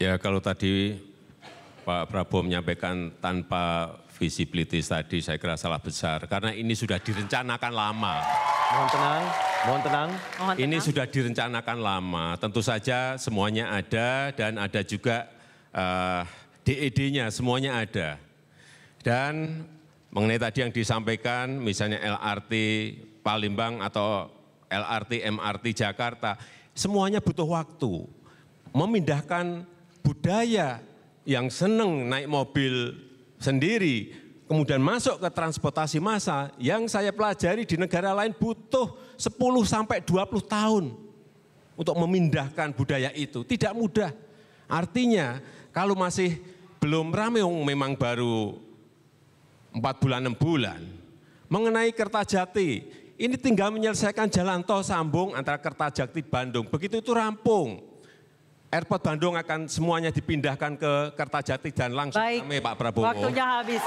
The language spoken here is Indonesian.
Ya kalau tadi Pak Prabowo menyampaikan tanpa visibility tadi saya kira salah besar karena ini sudah direncanakan lama. Mohon tenang, mohon tenang. Mohon ini tenang. sudah direncanakan lama. Tentu saja semuanya ada dan ada juga uh, eh, DED-nya semuanya ada. Dan mengenai tadi yang disampaikan misalnya LRT Palembang atau LRT MRT Jakarta, semuanya butuh waktu memindahkan budaya yang seneng naik mobil sendiri, kemudian masuk ke transportasi massa, yang saya pelajari di negara lain butuh 10 sampai 20 tahun untuk memindahkan budaya itu. Tidak mudah. Artinya kalau masih belum ramai oh, memang baru 4 bulan 6 bulan. Mengenai Kertajati, ini tinggal menyelesaikan jalan tol sambung antara Kertajati Bandung. Begitu itu rampung. Airport Bandung akan semuanya dipindahkan ke Kertajati dan langsung Baik. Pak Prabowo. Waktunya habis.